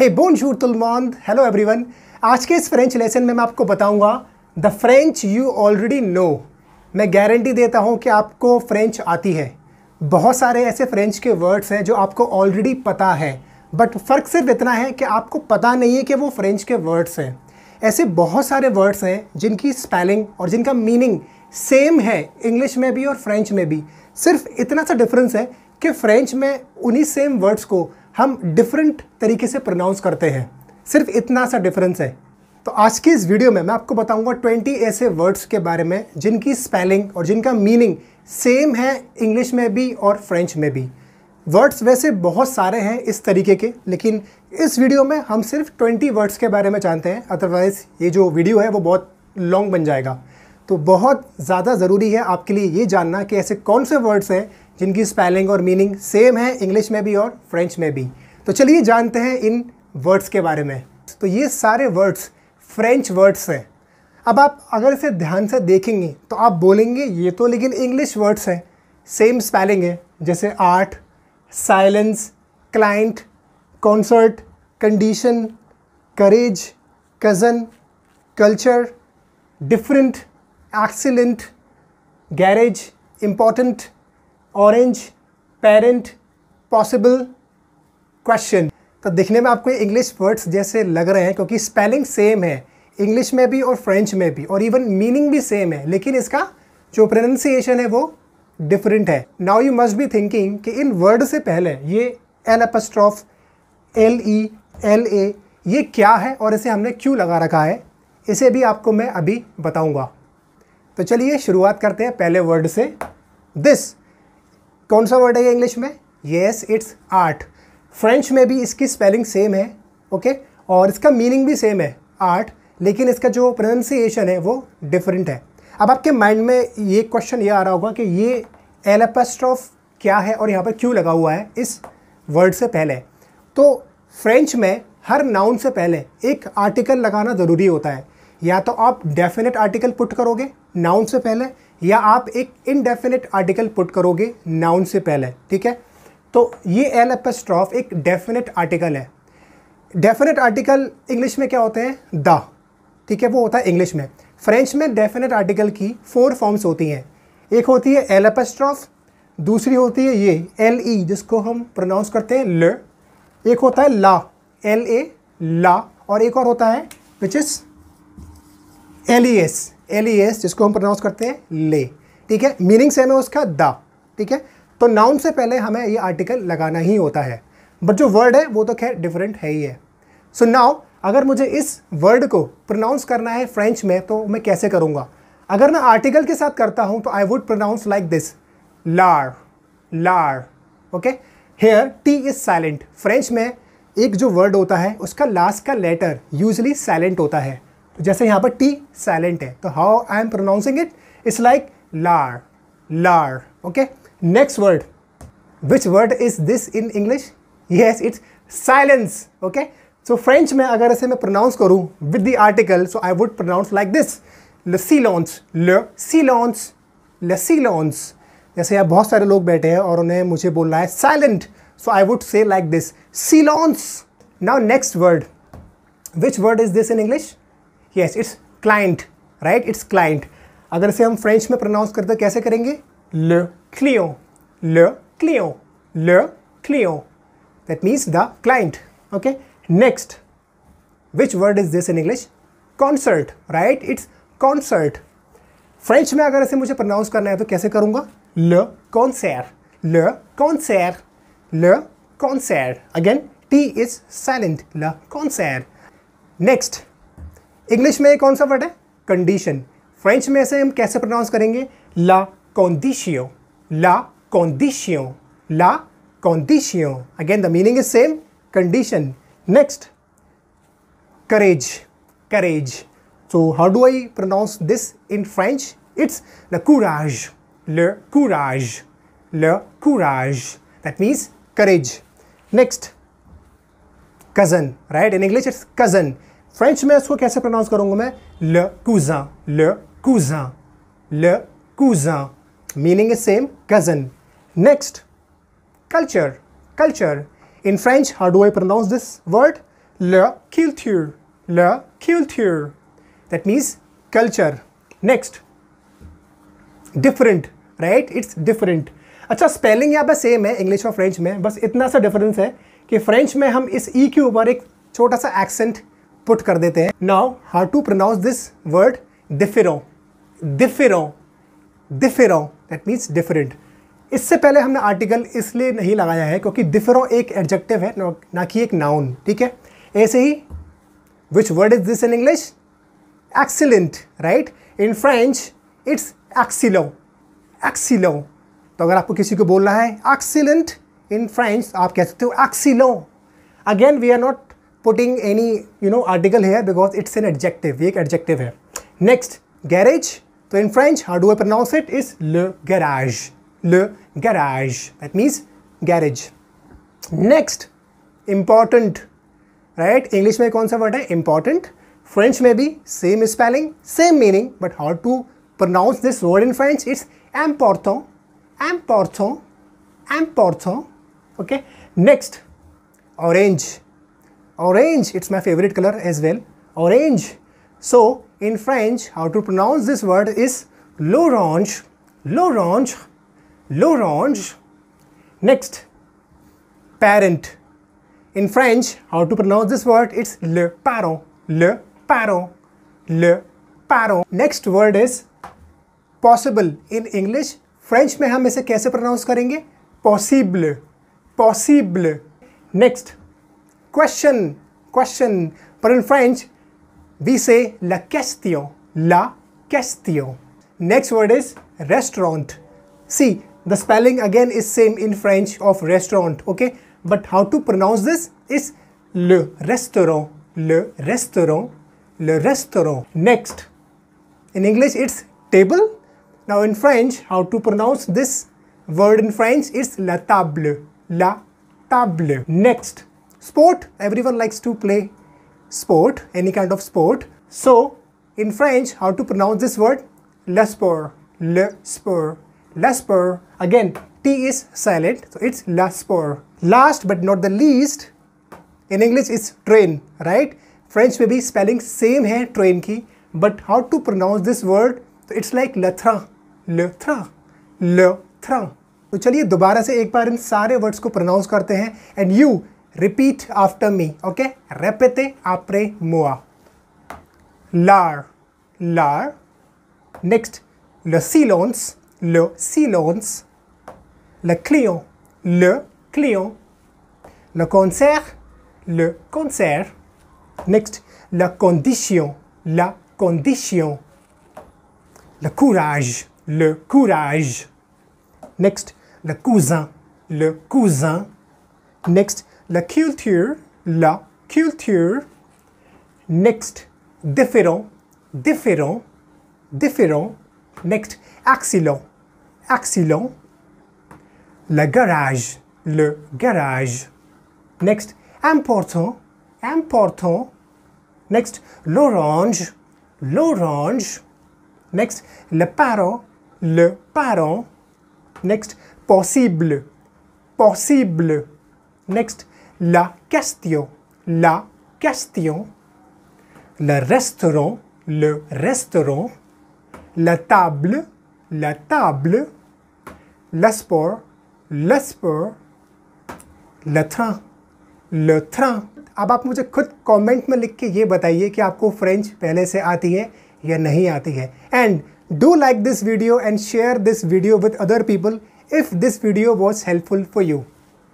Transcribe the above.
हे बोन जूर तुलमॉन्द हेलो एवरीवन आज के इस फ्रेंच लेसन में मैं आपको बताऊंगा the French you already know मैं गारंटी देता हूं कि आपको फ्रेंच आती है बहुत सारे ऐसे फ्रेंच के वर्ड्स हैं जो आपको ऑलरेडी पता है बट फ़र्क सिर्फ इतना है कि आपको पता नहीं है कि वो फ्रेंच के वर्ड्स हैं ऐसे बहुत सारे वर्ड्स हैं जिनकी स्पेलिंग और जिनका मीनिंग सेम है इंग्लिश में भी और फ्रेंच में भी सिर्फ इतना सा डिफरेंस है कि फ्रेंच में उन्हीं सेम वर्ड्स को हम डिफरेंट तरीके से प्रोनाउंस करते हैं सिर्फ इतना सा डिफरेंस है तो आज के इस वीडियो में मैं आपको बताऊंगा 20 ऐसे वर्ड्स के बारे में जिनकी स्पेलिंग और जिनका मीनिंग सेम है इंग्लिश में भी और फ्रेंच में भी वर्ड्स वैसे बहुत सारे हैं इस तरीके के लेकिन इस वीडियो में हम सिर्फ 20 वर्ड्स के बारे में जानते हैं अदरवाइज़ ये जो वीडियो है वो बहुत लॉन्ग बन जाएगा तो बहुत ज़्यादा ज़रूरी है आपके लिए ये जानना कि ऐसे कौन से वर्ड्स हैं जिनकी स्पेलिंग और मीनिंग सेम है इंग्लिश में भी और फ्रेंच में भी तो चलिए जानते हैं इन वर्ड्स के बारे में तो ये सारे वर्ड्स फ्रेंच वर्ड्स हैं अब आप अगर इसे ध्यान से देखेंगे तो आप बोलेंगे ये तो लेकिन इंग्लिश वर्ड्स हैं सेम स्पेलिंग है जैसे art silence client concert condition courage cousin culture different excellent garage important orange parent possible question तो दिखने में आपको इंग्लिश वर्ड्स जैसे लग रहे हैं क्योंकि स्पेलिंग सेम है इंग्लिश में भी और फ्रेंच में भी और इवन मीनिंग भी सेम है लेकिन इसका जो प्रोनंसिएशन है वो डिफरेंट है now you must be thinking कि इन वर्ड से पहले ये L apostrophe L E L A ये क्या है और इसे हमने क्यों लगा रखा है इसे भी आपको मैं अभी बताऊंगा तो चलिए शुरुआत करते हैं पहले वर्ड से दिस कौन सा वर्ड है ये इंग्लिश में येस इट्स आर्ट फ्रेंच में भी इसकी स्पेलिंग सेम है ओके okay? और इसका मीनिंग भी सेम है आर्ट लेकिन इसका जो प्रोनाउंसिएशन है वो डिफरेंट है अब आपके माइंड में ये क्वेश्चन ये आ रहा होगा कि ये एलेपेस्ट्रॉफ क्या है और यहाँ पर क्यों लगा हुआ है इस वर्ड से पहले तो फ्रेंच में हर नाउन से पहले एक आर्टिकल लगाना ज़रूरी होता है या तो आप डेफिनेट आर्टिकल पुट करोगे नाउन से पहले या आप एक इनडेफिनेट आर्टिकल पुट करोगे नाउन से पहले ठीक है तो ये एल एपस्ट्रॉफ एक डेफिनेट आर्टिकल है डेफिनेट आर्टिकल इंग्लिश में क्या होते हैं द ठीक है वो होता है इंग्लिश में फ्रेंच में डेफिनेट आर्टिकल की फोर फॉर्म्स होती हैं एक होती है एल एपस्ट्रॉफ दूसरी होती है ये एल ई e, जिसको हम प्रोनाउंस करते हैं ल e। एक होता है ला एल ए ला और एक और होता है which is L E S L E S जिसको हम प्रोनाउंस करते हैं ले ठीक है मीनिंग सेम है उसका द ठीक है तो नाउन से पहले हमें ये आर्टिकल लगाना ही होता है बट जो वर्ड है वो तो खैर डिफरेंट है ही है सो so नाउ अगर मुझे इस वर्ड को प्रोनाउंस करना है फ्रेंच में तो मैं कैसे करूँगा अगर मैं आर्टिकल के साथ करता हूँ तो I would pronounce like this लार लार okay here T is silent French में एक जो वर्ड होता है उसका लास्ट का लेटर यूजली साइलेंट होता है तो जैसे यहाँ पर टी साइलेंट है तो how I am pronouncing it it's like लार लार okay next word which word is this in English yes it's silence okay so French में अगर इसे मैं प्रोनाउंस करूँ with the article so I would pronounce like this लसी सी loans ल सी लॉन्स लसी लॉन्स जैसे यहाँ बहुत सारे लोग बैठे हैं और उन्हें मुझे बोलना है silent so I would say like this सी लॉन्स now next word which word is this in English yes it's client right it's client अगर इसे हम फ्रेंच में प्रोनाउंस करते कैसे करेंगे ल क्लियो ल क्लियो ल क्लियो that means the client okay next which word is this in English concert right it's concert French में अगर इसे मुझे प्रोनाउंस करना है तो कैसे करूँगा ल कॉन्सैर ल कॉन्सैर ल कॉन्सैर अगेन टी इज साइलेंट ल कॉन्सैर नेक्स्ट इंग्लिश में कौन सा वर्ड है कंडीशन फ्रेंच में ऐसे हम कैसे प्रोनाउंस करेंगे ला कौंदिशियो ला कौंदिशियो ला कौंदिशियो again the meaning is same condition next courage courage so how do I pronounce this in French it's ल कूराज ल कुराज ल कुराज that means courage next cousin right in English it's cousin French में इसको कैसे प्रोनाउंस करूंगा मैं ल कूजा ल कूजा ल कूजा meaning is same cousin next culture culture in French how do I pronounce this word ल थ्यूर ल थ्यूर that means culture next different right it's different अच्छा स्पेलिंग यहाँ पर सेम है इंग्लिश और फ्रेंच में बस इतना सा डिफरेंस है कि फ्रेंच में हम इस ई e के ऊपर एक छोटा सा एक्सेंट पुट कर देते हैं now how to pronounce this word दिफिर दिफिर दिफिरों दैट मीन्स डिफरेंट इससे पहले हमने आर्टिकल इसलिए नहीं लगाया है क्योंकि दिफिरों एक एडजेक्टिव है ना कि एक नाउन ठीक है ऐसे ही which word is this in English excellent right in French it's एक्सीलो एक्सीलो तो अगर आपको किसी को बोलना है एक्सीलेंट इन फ्रेंच आप कह सकते हो एक्सीलो again we are not putting any you know article here because it's an adjective ye ek adjective hai next garage so in french how do i pronounce it is le garage le garage that means garage next important right english mein kaun sa word hai important french mein bhi same spelling same meaning but how to pronounce this word in french it's important important important okay next orange orange it's my favorite color as well orange so in french how to pronounce this word is l'orange l'orange l'orange next parent in french how to pronounce this word it's le parent le parent le parent next word is possible in english french mein hum ise kaise pronounce karenge possible possible next question, question. But in French, we say la question, la question. Next word is restaurant. See, the spelling again is same in French of restaurant, okay? But how to pronounce this is le restaurant, le restaurant, le restaurant. Next, in English it's table. Now in French, how to pronounce this word in French is la table, la table. Next, sport everyone likes to play sport any kind of sport so in french how to pronounce this word le sport le sport le sport again t is silent so it's le sport last but not the least in english it's train right french may be spelling same hai train ki but how to pronounce this word so it's like le le train train le train तो चलिए दोबारा से एक बार इन सारे words को pronounce करते हैं and you Repeat after me, okay? Répétez après moi. Lar, lar. Next, le silence, le silence. Le client, le client. Le concert, le concert. Next, la condition, la condition. Le courage, le courage. Next, le cousin, le cousin. Next, la culture, la culture, next, différent, différent, différent, next, axilon axilon le garage, le garage, next, important, important, next, l'orange, l'orange, next, le parent, le parent, next, possible, possible, next, la question, la question, le restaurant, le restaurant, la table, la table, le sport, le sport, le train, le train. अब आप मुझे खुद comment में लिख के ये बताइए कि आपको फ्रेंच पहले से आती है या नहीं आती है and do like this video and share this video with other people if this video was helpful for you